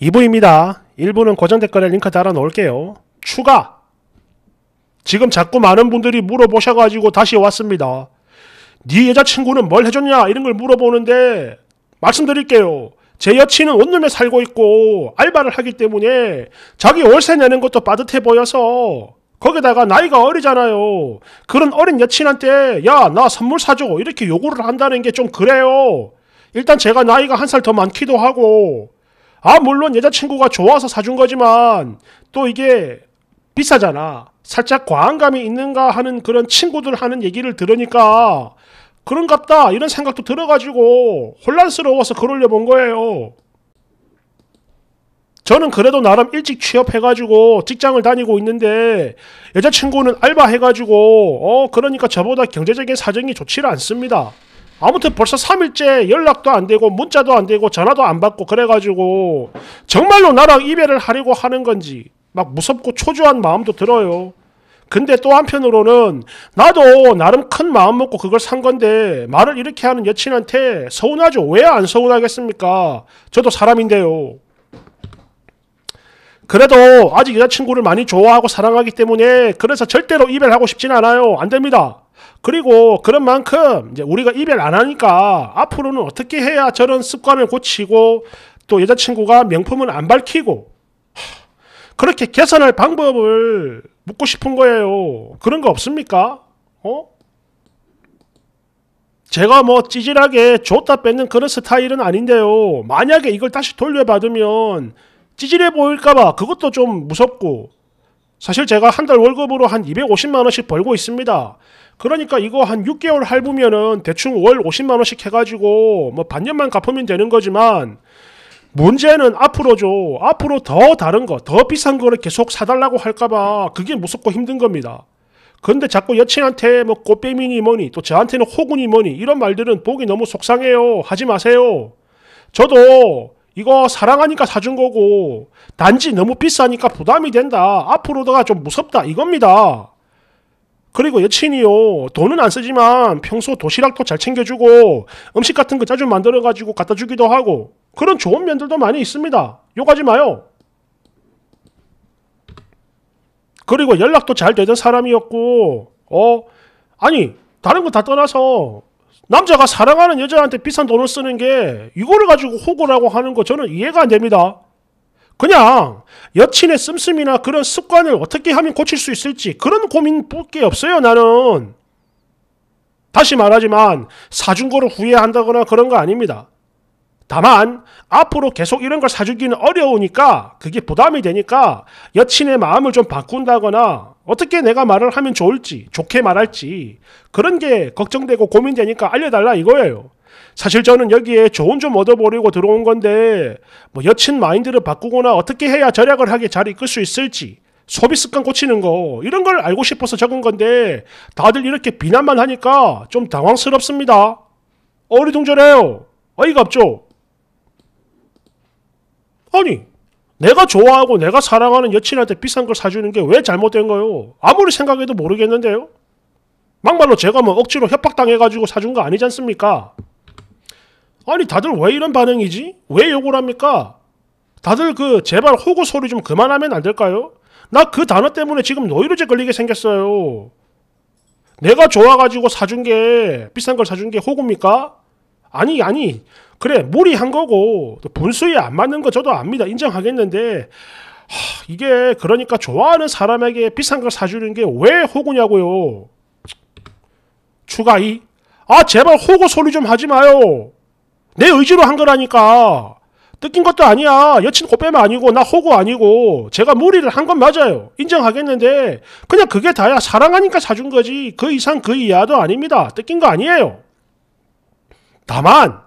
2부입니다. 1부는 고정 댓글에 링크 달아 놓을게요. 추가! 지금 자꾸 많은 분들이 물어보셔가지고 다시 왔습니다. 네 여자친구는 뭘 해줬냐? 이런 걸 물어보는데 말씀드릴게요. 제 여친은 온룸에 살고 있고 알바를 하기 때문에 자기 월세 내는 것도 빠듯해 보여서 거기다가 나이가 어리잖아요. 그런 어린 여친한테 야 나 선물 사줘 이렇게 요구를 한다는 게 좀 그래요. 일단 제가 나이가 한 살 더 많기도 하고 아, 물론 여자친구가 좋아서 사준 거지만 또 이게 비싸잖아. 살짝 과한감이 있는가 하는 그런 친구들 하는 얘기를 들으니까 그런갑다 이런 생각도 들어가지고 혼란스러워서 글 올려본 거예요. 저는 그래도 나름 일찍 취업해가지고 직장을 다니고 있는데 여자친구는 알바해가지고 어 그러니까 저보다 경제적인 사정이 좋지를 않습니다. 아무튼 벌써 3일째 연락도 안 되고 문자도 안 되고 전화도 안 받고 그래가지고 정말로 나랑 이별을 하려고 하는 건지 막 무섭고 초조한 마음도 들어요. 근데 또 한편으로는 나도 나름 큰 마음 먹고 그걸 산 건데 말을 이렇게 하는 여친한테 서운하죠. 왜 안 서운하겠습니까? 저도 사람인데요. 그래도 아직 여자친구를 많이 좋아하고 사랑하기 때문에 그래서 절대로 이별하고 싶진 않아요. 안 됩니다. 그리고 그런 만큼 이제 우리가 이별 안 하니까 앞으로는 어떻게 해야 저런 습관을 고치고 또 여자친구가 명품을 안 밝히고 그렇게 개선할 방법을 묻고 싶은 거예요. 그런 거 없습니까? 어? 제가 뭐 찌질하게 줬다 뺏는 그런 스타일은 아닌데요. 만약에 이걸 다시 돌려받으면 찌질해 보일까봐 그것도 좀 무섭고 사실 제가 한 달 월급으로 한 250만원씩 벌고 있습니다. 그러니까 이거 한 6개월 할부면은 대충 월 50만원씩 해가지고 뭐 반년만 갚으면 되는 거지만 문제는 앞으로죠. 앞으로 더 다른 거, 더 비싼 거를 계속 사달라고 할까봐 그게 무섭고 힘든 겁니다. 근데 자꾸 여친한테 뭐 꽃뱀이니 뭐니 또 저한테는 호구니 뭐니 이런 말들은 보기 너무 속상해요. 하지 마세요. 저도 이거 사랑하니까 사준 거고 단지 너무 비싸니까 부담이 된다. 앞으로가 좀 무섭다. 이겁니다. 그리고 여친이요. 돈은 안 쓰지만 평소 도시락도 잘 챙겨주고 음식 같은 거 자주 만들어가지고 갖다 주기도 하고 그런 좋은 면들도 많이 있습니다. 욕하지 마요. 그리고 연락도 잘 되던 사람이었고 어 아니 다른 거 다 떠나서 남자가 사랑하는 여자한테 비싼 돈을 쓰는 게 이거를 가지고 호구라고 하는 거 저는 이해가 안 됩니다. 그냥 여친의 씀씀이나 그런 습관을 어떻게 하면 고칠 수 있을지 그런 고민밖에 없어요 나는. 다시 말하지만 사준 거를 후회한다거나 그런 거 아닙니다. 다만 앞으로 계속 이런 걸 사주기는 어려우니까 그게 부담이 되니까 여친의 마음을 좀 바꾼다거나 어떻게 내가 말을 하면 좋을지 좋게 말할지 그런 게 걱정되고 고민되니까 알려달라 이거예요. 사실 저는 여기에 좋은 좀 얻어보려고 들어온 건데 뭐 여친 마인드를 바꾸거나 어떻게 해야 절약을 하게 잘 이끌 수 있을지 소비 습관 고치는 거 이런 걸 알고 싶어서 적은 건데 다들 이렇게 비난만 하니까 좀 당황스럽습니다. 어리둥절해요. 어이가 없죠? 아니 내가 좋아하고 내가 사랑하는 여친한테 비싼 걸 사주는 게 왜 잘못된 거요? 아무리 생각해도 모르겠는데요. 막말로 제가 뭐 억지로 협박당해가지고 사준 거 아니지 않습니까? 아니 다들 왜 이런 반응이지? 왜 욕을 합니까? 다들 그 제발 호구 소리 좀 그만하면 안 될까요? 나 그 단어 때문에 지금 노이로제 걸리게 생겼어요. 내가 좋아가지고 사준 게 비싼 걸 사준 게 호구입니까? 아니 아니 그래 무리한 거고 또 분수에 안 맞는 거 저도 압니다 인정하겠는데 하, 이게 그러니까 좋아하는 사람에게 비싼 걸 사주는 게 왜 호구냐고요 추가 이아 제발 호구 소리 좀 하지 마요 내 의지로 한 거라니까 뜯긴 것도 아니야 여친 꽃뱀 아니고 나 호구 아니고 제가 무리를 한 건 맞아요 인정하겠는데 그냥 그게 다야 사랑하니까 사준 거지 그 이상 그 이하도 아닙니다 뜯긴 거 아니에요 다만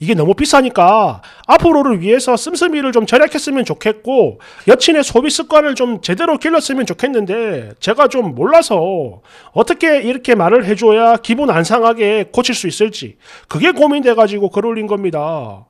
이게 너무 비싸니까 앞으로를 위해서 씀씀이를 좀 절약했으면 좋겠고 여친의 소비 습관을 좀 제대로 길렀으면 좋겠는데 제가 좀 몰라서 어떻게 이렇게 말을 해줘야 기분 안 상하게 고칠 수 있을지 그게 고민돼가지고 글 올린 겁니다.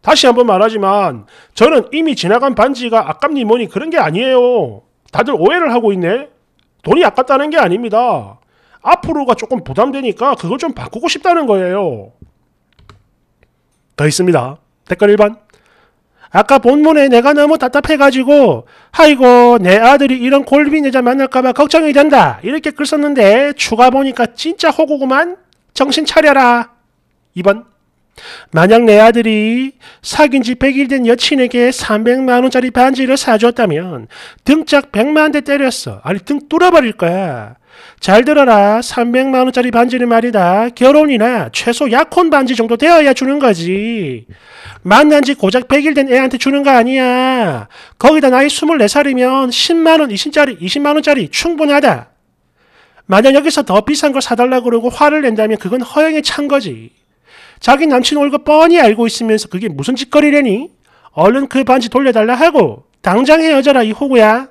다시 한번 말하지만 저는 이미 지나간 반지가 아깝니 뭐니 그런 게 아니에요. 다들 오해를 하고 있네. 돈이 아깝다는 게 아닙니다. 앞으로가 조금 부담되니까 그걸 좀 바꾸고 싶다는 거예요. 더 있습니다. 댓글 1번. 아까 본문에 내가 너무 답답해가지고 아이고 내 아들이 이런 골빈 여자 만날까봐 걱정이 된다 이렇게 글 썼는데 추가 보니까 진짜 호구구만 정신 차려라 2번 만약 내 아들이 사귄 지 100일 된 여친에게 300만원짜리 반지를 사줬다면 등짝 100만대 때렸어 아니 등 뚫어버릴 거야 잘 들어라. 300만원짜리 반지는 말이다. 결혼이나 최소 약혼 반지 정도 되어야 주는 거지. 만난 지 고작 100일 된 애한테 주는 거 아니야. 거기다 나이 24살이면 10만원, 20짜리, 20만원짜리 충분하다. 만약 여기서 더 비싼 걸 사달라고 그러고 화를 낸다면 그건 허영에 찬 거지. 자기 남친 얼굴 뻔히 알고 있으면서 그게 무슨 짓거리래니? 얼른 그 반지 돌려달라 하고 당장 헤어져라 이 호구야.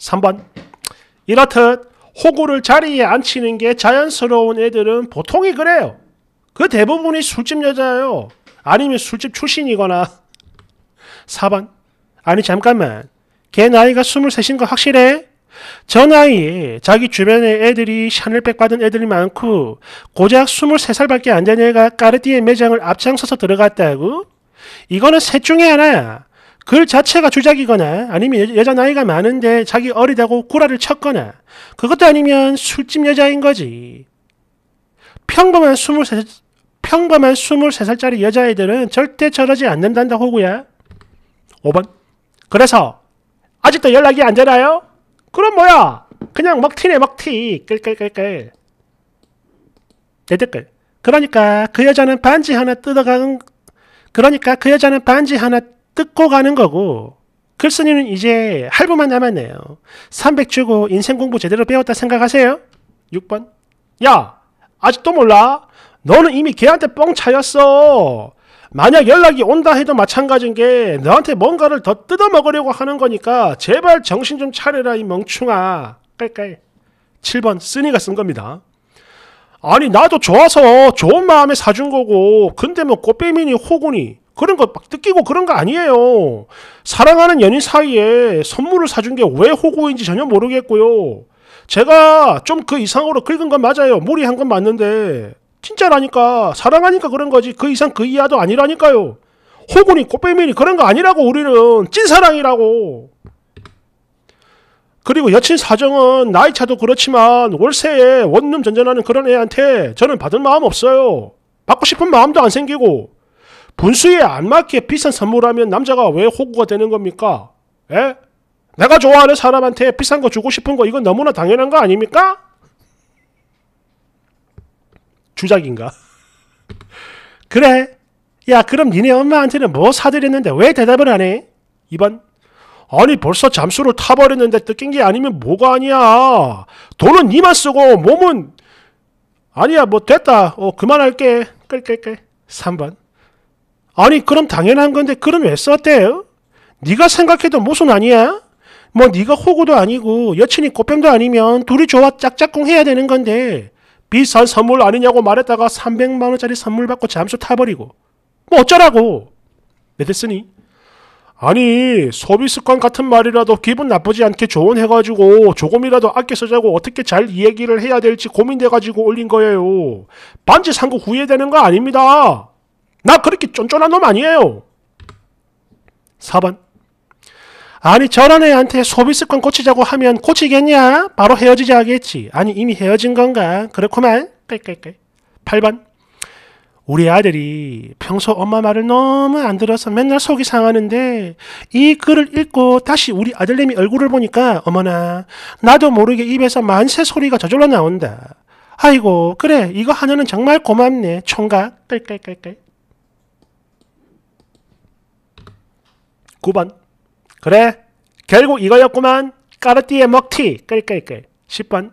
3번 이렇듯 호구를 자리에 앉히는 게 자연스러운 애들은 보통이 그래요. 그 대부분이 술집 여자예요. 아니면 술집 출신이거나 4번 아니 잠깐만 걔 나이가 23인 거 확실해? 저 나이에 자기 주변에 애들이 샤넬백 받은 애들이 많고 고작 23살밖에 안 된 애가 까르띠에 매장을 앞장서서 들어갔다고? 이거는 셋 중에 하나야. 글 자체가 조작이거나 아니면 여자 나이가 많은데 자기 어리다고 구라를 쳤거나 그것도 아니면 술집 여자인 거지. 평범한 23, 평범한 23살짜리 여자애들은 절대 저러지 않는단다 호구야. 5번. 그래서 아직도 연락이 안 되나요? 그럼 뭐야? 그냥 먹튀네 먹튀. 끌끌끌끌. 내 댓글. 그러니까 그 여자는 반지 하나 뜯어간 그러니까 그 여자는 반지 하나 뜯고 가는 거고 글쓴이는 이제 할부만 남았네요. 300 주고 인생 공부 제대로 배웠다 생각하세요? 6번 야 아직도 몰라? 너는 이미 걔한테 뻥 차였어. 만약 연락이 온다 해도 마찬가지인 게 너한테 뭔가를 더 뜯어먹으려고 하는 거니까 제발 정신 좀 차려라 이 멍충아. 깔깔. 7번 쓰니가 쓴 겁니다. 아니 나도 좋아서 좋은 마음에 사준 거고 근데 뭐꽃뱀이니 호구니 그런 거 막 뜯기고 그런 거 아니에요. 사랑하는 연인 사이에 선물을 사준 게 왜 호구인지 전혀 모르겠고요. 제가 좀 그 이상으로 긁은 건 맞아요. 무리한 건 맞는데 진짜라니까 사랑하니까 그런 거지 그 이상 그 이하도 아니라니까요. 호구니 꽃뱀이니 그런 거 아니라고 우리는 찐사랑이라고. 그리고 여친 사정은 나이 차도 그렇지만 월세에 원룸 전전하는 그런 애한테 저는 받을 마음 없어요. 받고 싶은 마음도 안 생기고 분수에 안 맞게 비싼 선물하면 남자가 왜 호구가 되는 겁니까? 에? 예? 내가 좋아하는 사람한테 비싼 거 주고 싶은 거 이건 너무나 당연한 거 아닙니까? 주작인가? 그래. 야 그럼 니네 엄마한테는 뭐 사드렸는데 왜 대답을 안 해? 2번 아니 벌써 잠수를 타버렸는데 뜯긴 게 아니면 뭐가 아니야. 돈은 니만 쓰고 몸은 아니야 뭐 됐다. 어 그만할게. 끌끌끌. 3번 아니 그럼 당연한 건데 그럼 왜 썼대요? 네가 생각해도 무슨 아니야? 뭐 네가 호구도 아니고 여친이 꽃뱀도 아니면 둘이 좋아 짝짝꿍 해야 되는 건데 비싼 선물 아니냐고 말했다가 300만 원짜리 선물 받고 잠수 타버리고 뭐 어쩌라고 내 됐으니 아니 소비 습관 같은 말이라도 기분 나쁘지 않게 조언해가지고 조금이라도 아껴 쓰자고 어떻게 잘 이야기를 해야 될지 고민돼가지고 올린 거예요 반지 산 거 후회되는 거 아닙니다 나 그렇게 쫀쫀한 놈 아니에요. 4번 아니 저런 애한테 소비 습관 고치자고 하면 고치겠냐? 바로 헤어지자 하겠지. 아니 이미 헤어진 건가? 그렇구만. 8번 우리 아들이 평소 엄마 말을 너무 안 들어서 맨날 속이 상하는데 이 글을 읽고 다시 우리 아들님이 얼굴을 보니까 어머나 나도 모르게 입에서 만세 소리가 저절로 나온다. 아이고 그래 이거 하나는 정말 고맙네 총각 깔깔깔깔 9번. 그래. 결국 이거였구만. 까르띠에 먹티 끌끌끌. 10번.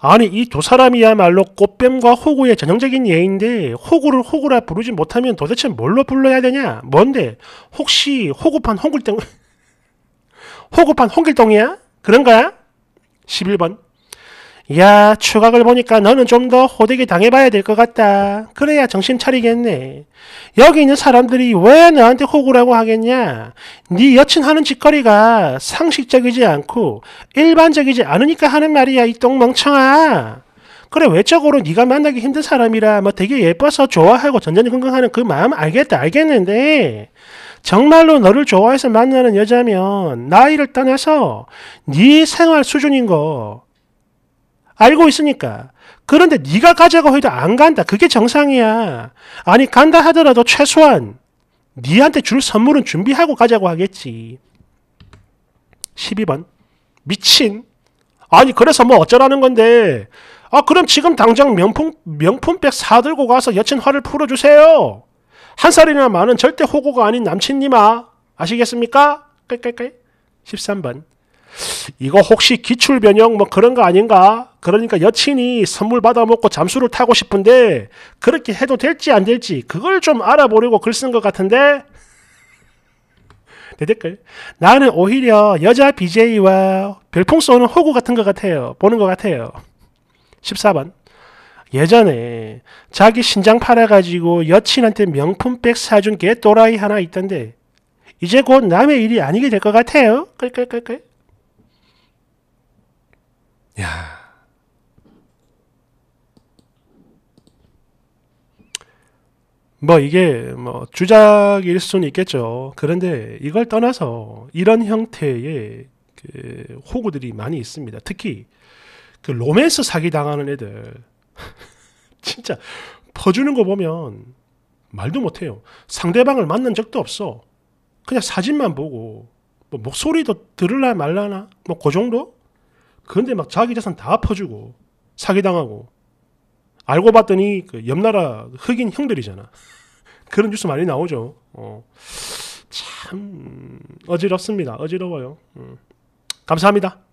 아니 이 두 사람이야말로 꽃뱀과 호구의 전형적인 예인데 호구를 호구라 부르지 못하면 도대체 뭘로 불러야 되냐? 뭔데? 혹시 호구판 홍길동 호구판 홍길동이야? 그런 거야? 11번 야, 추각을 보니까 너는 좀 더 호되게 당해봐야 될 것 같다. 그래야 정신 차리겠네. 여기 있는 사람들이 왜 너한테 호구라고 하겠냐? 네 여친 하는 짓거리가 상식적이지 않고 일반적이지 않으니까 하는 말이야, 이 똥멍청아. 그래 외적으로 네가 만나기 힘든 사람이라 뭐 되게 예뻐서 좋아하고 전전긍긍하는 그 마음 알겠다 알겠는데 정말로 너를 좋아해서 만나는 여자면 나이를 떠나서 네 생활 수준인 거 알고 있으니까. 그런데 네가 가자고 해도 안 간다. 그게 정상이야. 아니 간다 하더라도 최소한 네한테 줄 선물은 준비하고 가자고 하겠지. 12번. 미친. 아니 그래서 뭐 어쩌라는 건데. 아 그럼 지금 당장 명품 명품백 사들고 가서 여친 화를 풀어주세요. 한 살이나 많은 절대 호구가 아닌 남친님아 아시겠습니까? 깔깔깔. 13번. 이거 혹시 기출 변형 뭐 그런 거 아닌가? 그러니까 여친이 선물 받아먹고 잠수를 타고 싶은데 그렇게 해도 될지 안 될지 그걸 좀 알아보려고 글 쓴 것 같은데 내 댓글 나는 오히려 여자 BJ와 별풍 쏘는 호구 같은 것 같아요 보는 것 같아요 14번 예전에 자기 신장 팔아가지고 여친한테 명품백 사준 개 또라이 하나 있던데 이제 곧 남의 일이 아니게 될 것 같아요 끌끌끌끌 야. 뭐 이게 뭐 주작일 수는 있겠죠. 그런데 이걸 떠나서 이런 형태의 그 호구들이 많이 있습니다. 특히 그 로맨스 사기 당하는 애들 진짜 퍼주는 거 보면 말도 못해요. 상대방을 만난 적도 없어. 그냥 사진만 보고 뭐 목소리도 들을라 말라나 뭐 그 정도 그런데 막 자기 재산 다 퍼주고 사기당하고 알고 봤더니 그 옆나라 흑인 형들이잖아. 그런 뉴스 많이 나오죠. 어. 참 어지럽습니다. 어지러워요. 음. 감사합니다.